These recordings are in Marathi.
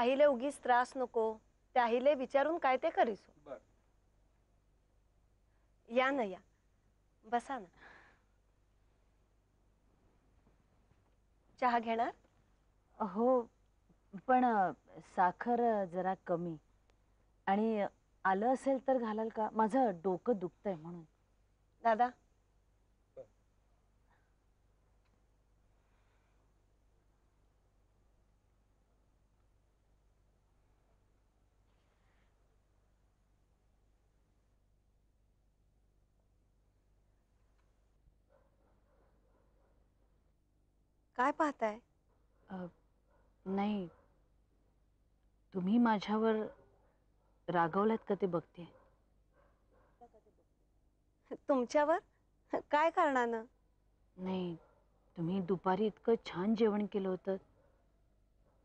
राहिले उगीच त्रास नको त्याहिले विचारून काय ते करीस या ना या बसा ना चहा घेणार हो पण साखर जरा कमी आणि आलं असेल तर घालाल का माझं डोकं दुखतंय म्हणून दादा काय पाहताय नाही तुम्ही माझ्यावर रागवलात का ते बघते तुमच्यावर काय कारणानं नाही तुम्ही दुपारी इतकं छान जेवण केलं होतं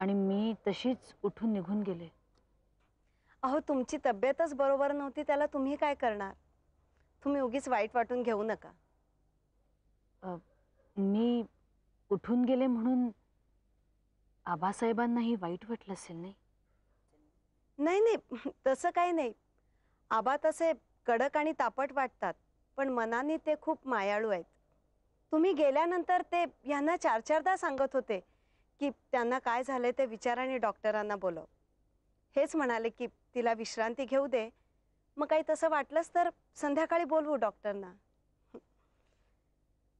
आणि मी तशीच उठून निघून गेले अहो तुमची तब्येतच बरोबर नव्हती त्याला तुम्ही काय करणार तुम्ही उगीच वाईट वाटून घेऊ नका मी उठून गेले म्हणून आबासाहेबांनाही वाईट वाटलं असेल नाही नाही तसं काही नाही आबा तसे कडक आणि तापट वाटतात पण मनाने ते खूप मायाळू आहेत तुम्ही गेल्यानंतर ते यांना चार चारदा सांगत होते की त्यांना काय झालंय ते विचाराने डॉक्टरांना बोलव हेच म्हणाले की तिला विश्रांती घेऊ दे मग काही तसं वाटलंच तर संध्याकाळी बोलवू डॉक्टरना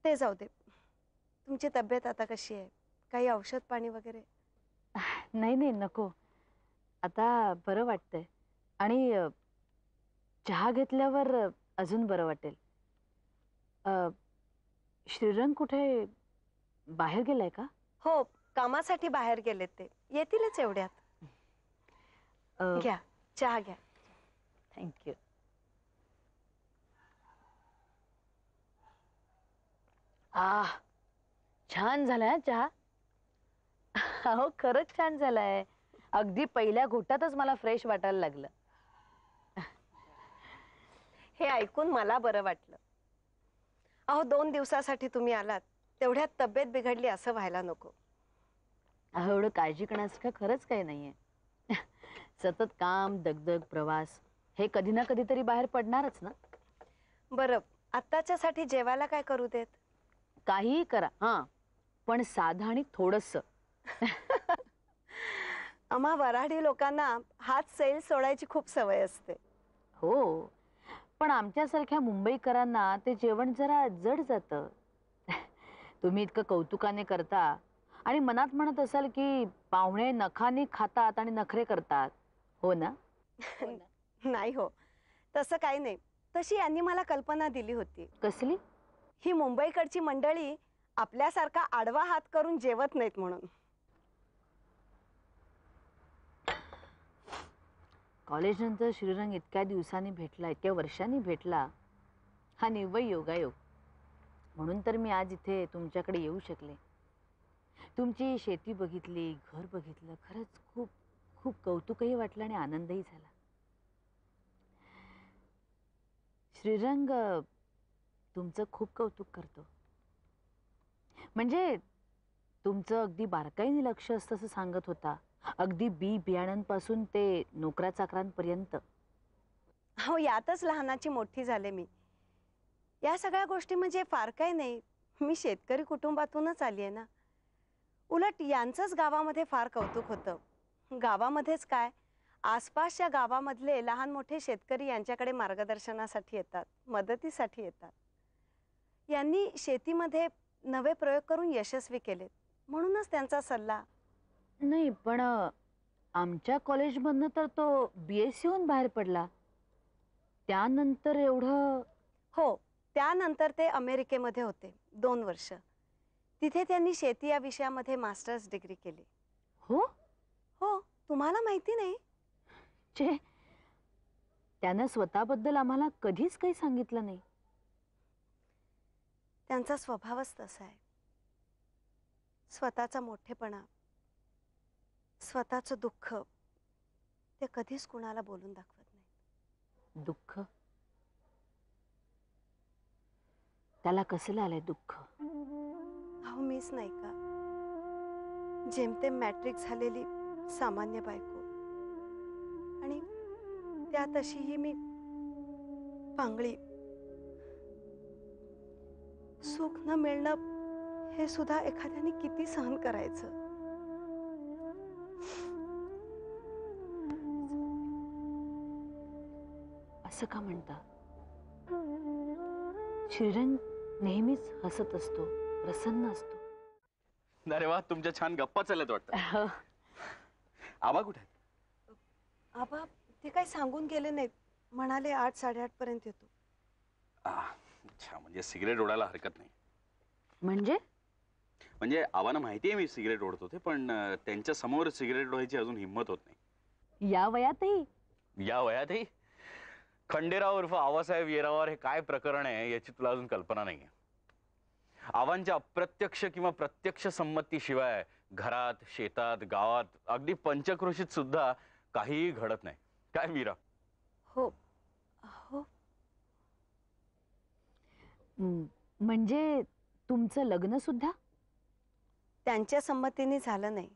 ते जाऊ दे तुमची तब्येत आता कशी आहे काही औषध पाणी वगैरे नाही नाही नको आता बरं वाटतंय आणि चहा घेतल्यावर अजून बरं वाटेल श्रीरंग कुठे बाहेर गेलाय का हो कामासाठी बाहेर गेले ते येतीलच एवढ्यात घ्या चहा घ्या थँक्यू आ छान झालाय चहा अहो खरंच छान झालाय अगदी पहिल्या घोटातच मला फ्रेश वाटायला लागलं हे ऐकून मला बरं वाटलं अहो दोन दिवसासाठी तुम्ही आलात तेवढ्यात तब्येत बिघडली असं व्हायला नको अहो एवढं काळजी करण्यासारखं खरंच काही नाहीये सतत काम दगदग प्रवास हे कधी ना कधीतरी बाहेर पडणारच ना बरं आत्ताच्यासाठी जेवायला काय करू देत काहीही करा हां पण साध आणि थोडस आम्हा वराडी लोकांना हात सैल सोडायची खूप सवय असते हो पण आमच्यासारख्या मुंबईकरांना ते जेवण जरा जड जातं तुम्ही इतकं कौतुकाने करता आणि मनात म्हणत असाल की पाहुणे नखाने खातात आणि नखरे करतात हो, हो ना नाही हो तसं काही नाही तशी यांनी मला कल्पना दिली होती कसली ही मुंबईकडची मंडळी आपल्यासारखा आडवा हात करून जेवत नाहीत म्हणून कॉलेज नंतर श्रीरंग इतक्या दिवसांनी भेटला इतक्या वर्षांनी भेटला हा निव्वय योगायोग म्हणून तर मी आज इथे तुमच्याकडे येऊ शकले तुमची शेती बघितली घर बघितलं खरंच खूप खूप कौतुकही वाटलं आणि आनंदही झाला श्रीरंग तुमचं खूप कौतुक करतो म्हणजे तुमचं अगदी बारकाईने लक्ष असतं असं सांगत होता अगदी बी बियाण्यांपासून ते नोकऱ्या चाकरांपर्यंत हो यातच लहानाची मोठी झाले मी या सगळ्या गोष्टी म्हणजे फार काही नाही मी शेतकरी कुटुंबातूनच आली आहे ना उलट यांचंच गावामध्ये फार कौतुक होतं गावामध्येच काय आसपासच्या गावामधले लहान मोठे शेतकरी यांच्याकडे मार्गदर्शनासाठी येतात मदतीसाठी येतात यांनी शेतीमध्ये नवे प्रयोग करून यशस्वी केलेत म्हणूनच त्यांचा सल्ला नाही पण आमच्या कॉलेजमधनं तर तो बी एस सीहून बाहेर पडला त्यानंतर एवढं हो त्यानंतर ते अमेरिकेमध्ये होते दोन वर्ष तिथे त्यांनी शेती या विषयामध्ये मास्टर्स डिग्री केली हो हो तुम्हाला माहिती नाही चे त्यानं स्वतःबद्दल आम्हाला कधीच काही सांगितलं नाही त्यांचा स्वभावच तसा आहे स्वतःचा मोठेपणा स्वतःचं दुःख ते कधीच कुणाला बोलून दाखवत नाही दुःख त्याला कसलं आलंय दुःख अहो मीच नाही का जेमतेम मॅट्रिक झालेली सामान्य बायको आणि त्यात अशी मी पांगळी सुख न मिळणं हे सुद्धा एखाद्याने किती सहन करायचं असं का म्हणता शिरण नेहमीच हसत असतो प्रसन्न असतो अरे वा तुमच्या छान गप्पा चालत वाटत हो. आबा कुठे आबा ते काही सांगून गेले नाहीत म्हणाले आठ साडेआठ पर्यंत येतो अच्छा म्हणजे सिगरेट ओढायला हरकत नाही म्हणजे म्हणजे आव्हानं माहिती आहे मी सिगरेट ओढत होते पण त्यांच्या समोर सिगरेट ओढायची अजून हिंमत होत नाही या वयातही या वयातही खंडेराव उर्फ आवासाहेब येरावर हे काय प्रकरण आहे याची तुला अजून कल्पना नाही आहे आवांच्या अप्रत्यक्ष किंवा प्रत्यक्ष संमतीशिवाय घरात शेतात गावात अगदी पंचक्रोशीत सुद्धा काहीही घडत नाही काय मीरा हो म्हणजे तुमचं लग्न सुद्धा त्यांच्या संमतीने झालं नाही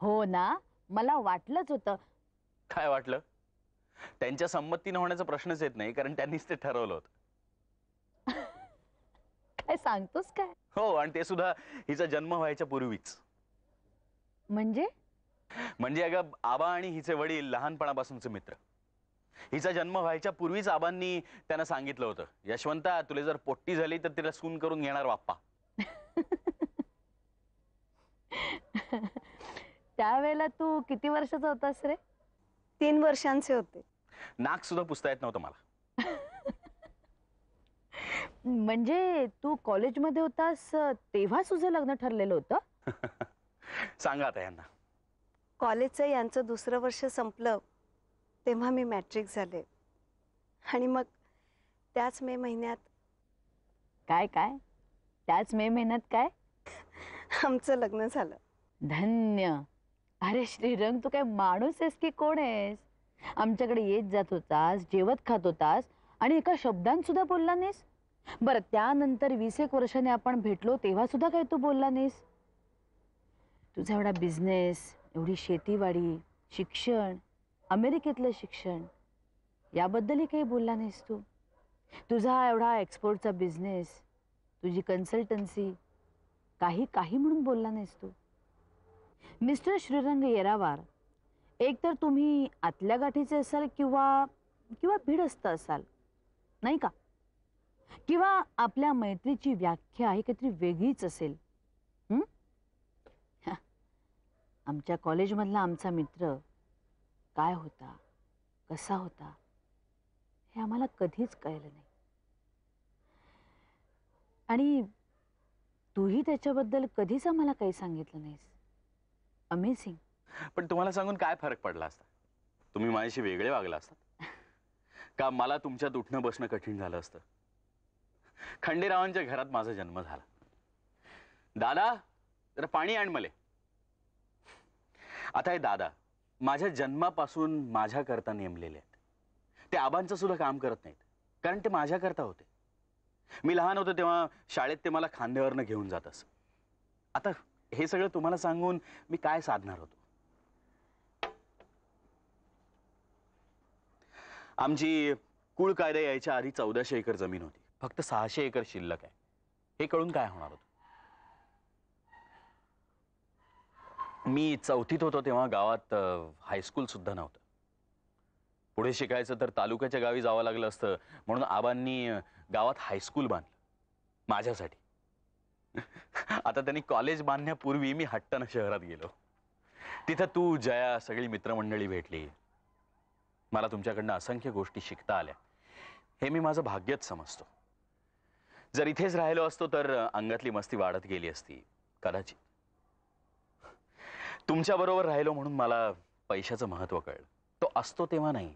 हो ना मला वाटलंच होत काय वाटलं त्यांच्या संमतीने होण्याचा प्रश्नच येत नाही कारण त्यांनीच ते ठरवलं होतं काय सांगतोस काय हो आणि ते सुद्धा हिचा जन्म व्हायच्या पूर्वीच म्हणजे म्हणजे अगं आबा आणि हिचे वडील लहानपणापासूनचे मित्र हिचा जन्म व्हायच्या पूर्वीच आबांनी त्यांना सांगितलं होतं यशवंता तुला जर पोट्टी झाली तर तिला सून करून घेणार बाप्पा त्यावेळेला तू किती वर्षाचा होतास रे तीन वर्षांचे होते नाक सुद्धा पुसता येत नव्हतं मला म्हणजे तू कॉलेजमध्ये होतास तेव्हा तुझं लग्न ठरलेलं होतं सांगा आता यांना कॉलेजचं यांचं दुसरं वर्ष संपलं तेव्हा मी मॅट्रिक झाले आणि मग त्याच मे महिन्यात काय काय त्याच मे महिन्यात काय आमचं लग्न झालं धन्य अरे श्रीरंग तू काय माणूस आहेस की कोण आहेस आमच्याकडे येत जात होतास जेवत खात होतास आणि एका शब्दांत सुद्धा बोलला नाहीस बरं त्यानंतर वीस एक वर्षाने आपण भेटलो तेव्हा सुद्धा काय तू बोलला नाहीस तुझा एवढा बिझनेस एवढी शेतीवाडी शिक्षण अमेरिकेतलं शिक्षण याबद्दलही काही बोलला नाहीस तू तुझा एवढा एक्सपोर्टचा बिझनेस तुझी कन्सल्टन्सी काही काही म्हणून बोलला नाहीस तू मिस्टर श्रीरंग येरावार एकतर तुम्ही आतल्या गाठीचे असाल किंवा किंवा भिडस्त असाल नाही का किंवा आपल्या मैत्रीची व्याख्या आहे काहीतरी वेगळीच असेल आमच्या कॉलेजमधला आमचा मित्र काय होता कसा होता हे आम्हाला कधीच कळलं नाही आणि तूही त्याच्याबद्दल कधीच आम्हाला काही सांगितलं नाहीस अमेझिंग पण तुम्हाला सांगून काय फरक पडला असता तुम्ही माझ्याशी वेगळे वागला असतात का मला तुमच्यात उठणं बसणं कठीण झालं असतं खंडेरावांच्या घरात माझा जन्म झाला दादा जरा पाणी आण मले आता हे दादा माझ्या जन्मापासून माझ्याकरता नेमलेले आहेत ते आबांचं सुद्धा काम करत नाहीत कारण ते माझ्याकरता होते मी लहान होतो तेव्हा शाळेत ते मला खांद्यावरनं घेऊन जात असं आता हे सगळं तुम्हाला सांगून मी काय साधणार होतो आमची कुळ कायदा यायच्या आधी चौदाशे एकर जमीन होती फक्त सहाशे एकर शिल्लक आहे हे कळून काय होणार होतं मी चौथीत होतो तेव्हा गावात हायस्कूल सुद्धा नव्हतं पुढे शिकायचं तर तालुक्याच्या गावी जावं लागलं असतं म्हणून आबांनी गावात हायस्कूल बांधलं माझ्यासाठी आता त्यांनी कॉलेज बांधण्यापूर्वी मी हट्टानं शहरात गेलो तिथं तू जया सगळी मित्रमंडळी भेटली मला तुमच्याकडनं असंख्य गोष्टी शिकता आल्या हे मी माझं भाग्यच समजतो जर इथेच राहिलो असतो तर अंगातली मस्ती वाढत गेली असती कदाचित बरोबर राहिलो म्हणून मला पैशाचं महत्व कळलं तो असतो तेव्हा नाही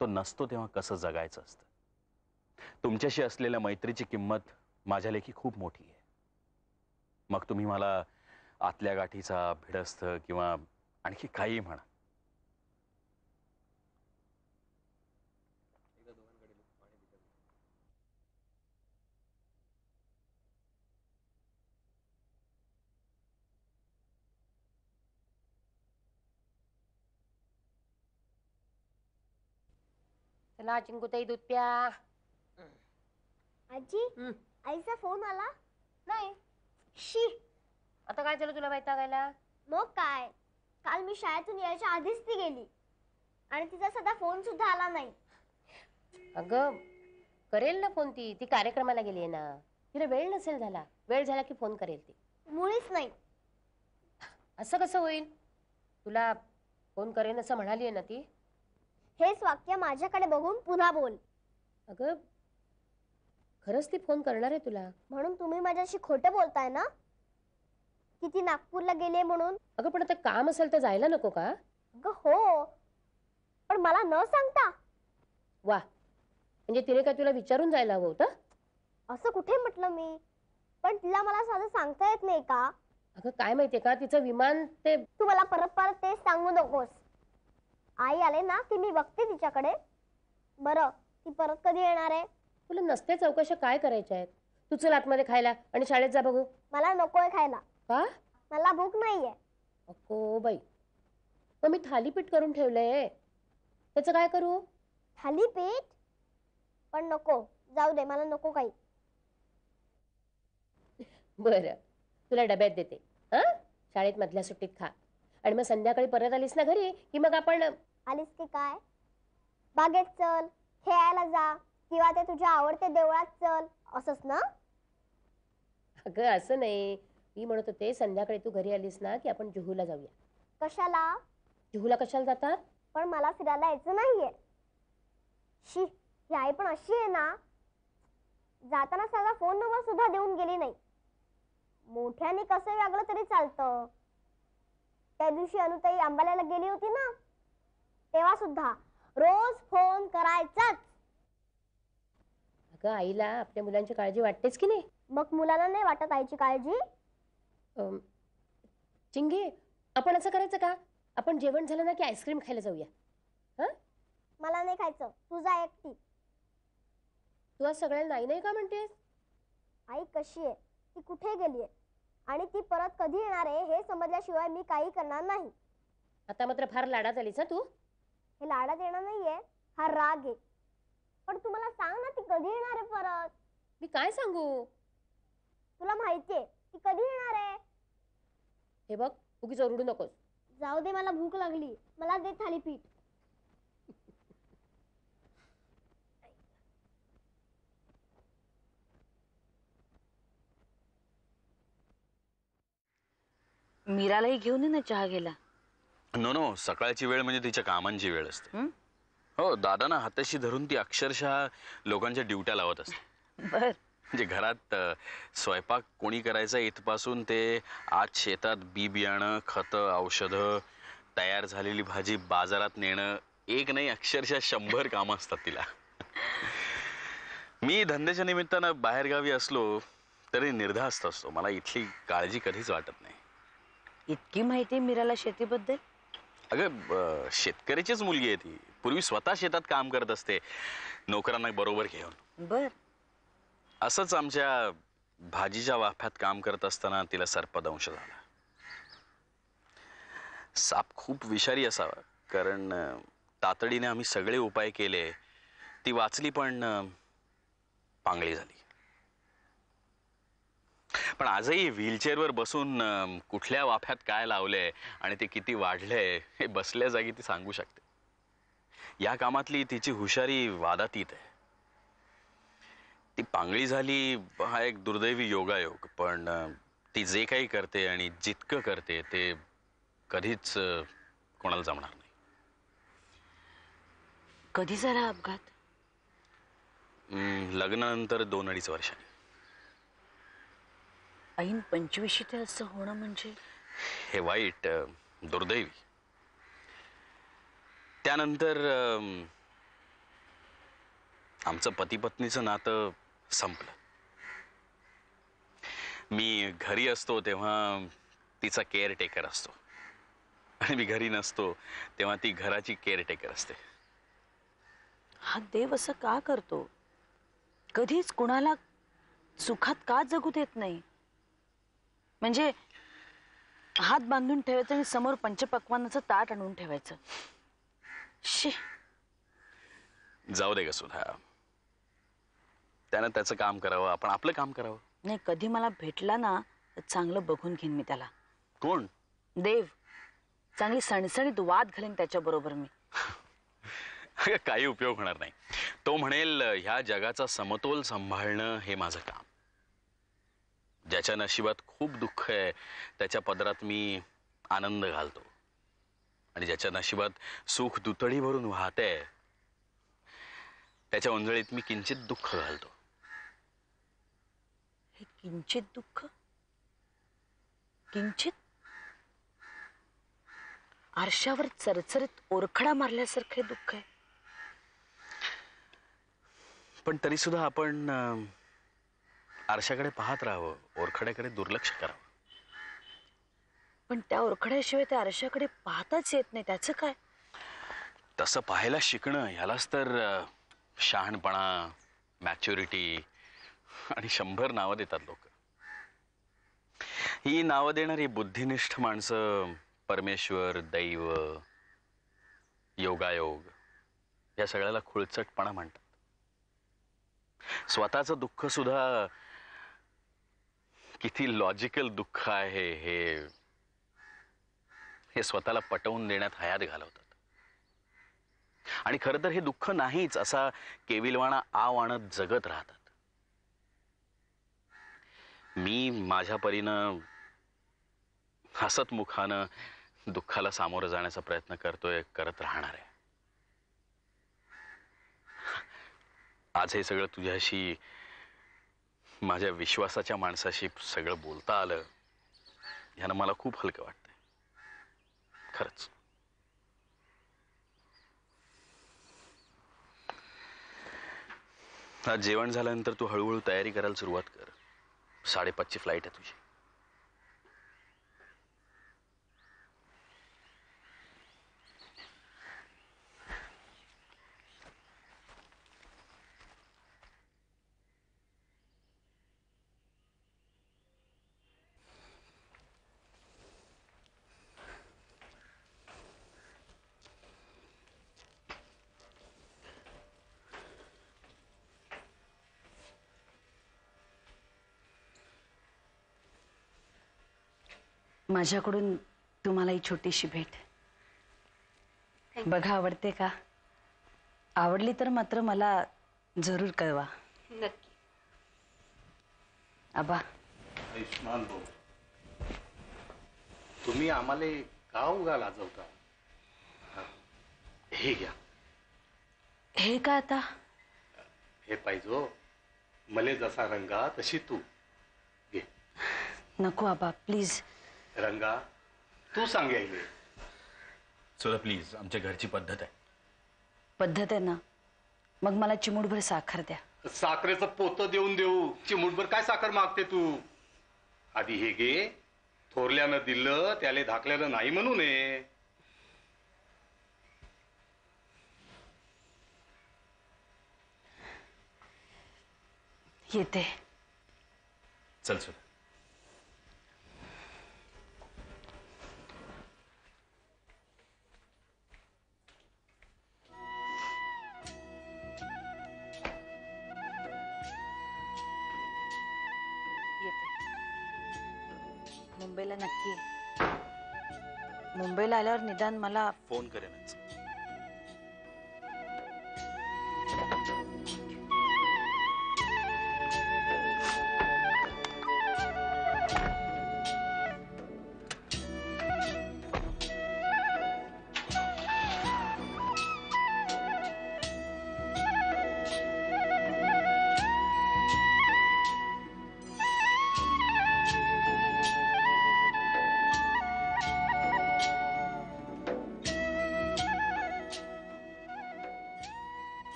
तो नसतो तेव्हा कसं जगायचं असतं तुमच्याशी असलेल्या मैत्रीची किंमत माझ्या लेखी खूप मोठी आहे मग तुम्ही मला आतल्या गाठीचा भिडस्थ किंवा आणखी काही म्हणा ना चिंकुताई दूध प्या आजी आईचा फोन आला नाही शी आता काय झालं तुला वैतागायला मग काय काल मी शाळेतून यायच्या आधीच ती गेली आणि तिचा सध्या फोन सुद्धा आला नाही अगं करेल ना फोन ती ती कार्यक्रमाला गेली आहे ना तिला वेळ नसेल झाला वेळ झाला की फोन करेल ती मुळीच नाही असं कसं होईल तुला फोन करेन असं म्हणाली आहे ना ती हेच वाक्य माझ्याकडे बघून पुन्हा बोल अगं खरंच ती फोन करणार आहे तुला म्हणून तुम्ही माझ्याशी खोटं बोलताय ना की ती नागपूरला गेले म्हणून अगं पण आता काम असेल तर जायला नको का अग हो पण मला न सांगता वा म्हणजे तिने काय तुला विचारून जायला हवं होतं असं कुठे म्हटलं मी पण तिला मला साधं सांगता येत नाही का अगं काय माहितीये का तिचं विमान ते तू मला परत परत तेच सांगू नकोस आई आले ना की मी बघते तिच्याकडे बरं ती परत कधी येणार आहे तुला नसते चौकशा काय करायच्या आहेत तू चल आतमध्ये खायला आणि शाळेत जा बघू मला नकोय खायला का मला भूक नाहीये अको बाई मग मी थालीपीठ करून ठेवलंय त्याचं काय करू थालीपीठ पण नको जाऊ दे मला नको काही बर तुला डब्यात देते हा शाळेत मधल्या सुट्टीत खा आणि मग संध्याकाळी परत आलीस ना घरी की मग आपण आलीस की काय बागेत चल खेळायला जा किंवा ते तुझ्या आवडते देवळात चल असंच ना अगं असं नाही मी म्हणत होते संध्याकाळी तू घरी आलीस ना की आपण जुहूला जाऊया कशाला जुहूला कशाला जातात पण मला फिरायला यायचं नाहीये शी ही आई पण अशी आहे ना जाताना सगळा फोन नंबर सुद्धा देऊन गेली नाही मोठ्याने कसं वागलं तरी चालतं त्या दिवशी अनुताई अंबाल्याला गेली होती ना तेव्हा सुद्धा रोज फोन करायचाच अगं आईला आपल्या मुलांची काळजी वाटतेच की नाही मग मुलांना नाही वाटत आईची काळजी चिंगे चिंगी आपण असं करायचं का आपण जेवण झालं ना की आईस्क्रीम खायला जाऊया मला नाही खायचं तुझा एकटी तू आज सगळ्याला नाही नाही का म्हणतेस आई कशी आहे ती कुठे गेली आहे आणि ती परत कधी येणार आहे हे समजल्याशिवाय मी काही करणार नाही आता मात्र फार लाडात आलीस तू हे लाडा देणार नाहीये हा राग आहे पण तुम्हाला सांग ना ती कधी येणार आहे परत मी काय सांगू तुला माहितीये ती कधी येणार आहे हे बघ उगीच रुडू नकोस जाऊ दे मला भूक लागली मला दे थालीपीठ मीरालाही घेऊन ये ना चहा गेला नो नो सकाळची वेळ म्हणजे तिच्या कामांची वेळ असते हो ना हाताशी धरून ती अक्षरशः लोकांच्या ड्युट्या लावत असते म्हणजे घरात स्वयंपाक कोणी करायचा इथपासून ते आज शेतात बी बियाणं खत औषध तयार झालेली भाजी बाजारात नेणं एक नाही अक्षरशः शंभर काम असतात तिला मी धंद्याच्या निमित्तानं बाहेरगावी असलो तरी निर्धास्त असतो मला इथली काळजी कधीच वाटत नाही इतकी माहिती मिराला शेतीबद्दल अगं शेतकऱ्याचीच मुलगी आहे ती पूर्वी स्वतः शेतात काम करत असते नोकरांना बरोबर घेऊन बर असंच आमच्या भाजीच्या वाफ्यात काम करत असताना तिला सर्पदंश झाला साप खूप विषारी असावा कारण तातडीने आम्ही सगळे उपाय केले ती वाचली पण पांगळी झाली पण आजही व्हीलचेअरवर बसून कुठल्या वाफ्यात काय लावलंय आणि ते किती वाढलंय हे बसल्या जागी ती सांगू शकते या कामातली तिची हुशारी वादातीत आहे ती पांगळी झाली हा एक दुर्दैवी योगायोग पण ती जे काही करते आणि जितकं करते ते कधीच कोणाला जमणार नाही कधी झाला अपघात लग्नानंतर दोन अडीच वर्षांनी ऐन पंचवीशी असं होणं म्हणजे हे वाईट दुर्दैवी त्यानंतर आमचं पती पत्नीचं नातं संपलं मी घरी असतो तेव्हा तिचा केअरटेकर असतो आणि मी घरी नसतो तेव्हा ती घराची केअरटेकर असते हा देव असं का करतो कधीच कुणाला सुखात का जगू देत नाही म्हणजे हात बांधून ठेवायचं आणि समोर पंचपक्वानाचं ताट आणून ठेवायचं शी जाऊ दे ग सुधा त्यानं त्याचं काम करावं आपण आपलं काम करावं नाही कधी मला भेटला ना चांगलं बघून घेईन मी त्याला कोण देव चांगली सणसणीत वाद घालेन बरोबर मी काही उपयोग होणार नाही तो म्हणेल ह्या जगाचा समतोल सांभाळणं हे माझं काम ज्याच्या नशिबात खूप दुःख आहे त्याच्या पदरात मी आनंद घालतो आणि ज्याच्या नशिबात सुख दुतडी भरून वाहते त्याच्या उंजळीत मी किंचित दुःख घालतो हे किंचित दुःख किंचित आरशावर चरचरीत ओरखडा मारल्यासारखे दुःख आहे पण तरी सुद्धा आपण आरशाकडे पाहत राहावं ओरखड्याकडे दुर्लक्ष करावं पण त्या ओरखड्याशिवाय त्या आरशाकडे पाहताच येत नाही त्याच काय तसं पाहायला शिकणं ह्यालाच तर शहाणपणा मॅच्युरिटी आणि शंभर नावं देतात लोक ही नावं देणारी बुद्धिनिष्ठ माणसं परमेश्वर दैव योगायोग या सगळ्याला खुळचटपणा म्हणतात स्वतःचं दुःख सुद्धा किती लॉजिकल दुःख आहे हे हे स्वतःला पटवून देण्यात हयात घालवतात आणि खर तर हे दुःख नाहीच असा केविलवाणा आव आणत जगत राहतात मी माझ्या परीनं हसतमुखानं दुःखाला सामोरं जाण्याचा प्रयत्न करतोय करत राहणार आहे आज हे सगळं तुझ्याशी माझ्या विश्वासाच्या माणसाशी सगळं बोलता आलं ह्यानं मला खूप हलकं वाटतंय खरंच आज जेवण झाल्यानंतर तू हळूहळू तयारी करायला सुरुवात कर साडेपाचची फ्लाईट आहे तुझी माझ्याकडून तुम्हाला ही छोटीशी भेट बघा आवडते का आवडली तर मात्र मला जरूर कळवा नक्की आबा तुम्ही आम्हाला का उगा लाजवता हे घ्या हे का आता हे पाहिजो हो. मले जसा रंगा तशी तू घे नको आबा प्लीज रंगा तू सांग चुला प्लीज आमच्या घरची पद्धत आहे पद्धत आहे ना मग मला चिमुटभर साखर द्या साखरेचं पोत देऊन देऊ चिमुटभर काय साखर मागते तू आधी हे गे थोरल्यानं दिलं त्याला धाकल्यानं नाही म्हणू येते चल सुद्धा मुंबईला नक्की मुंबईला आल्यावर निदान मला फोन करेनच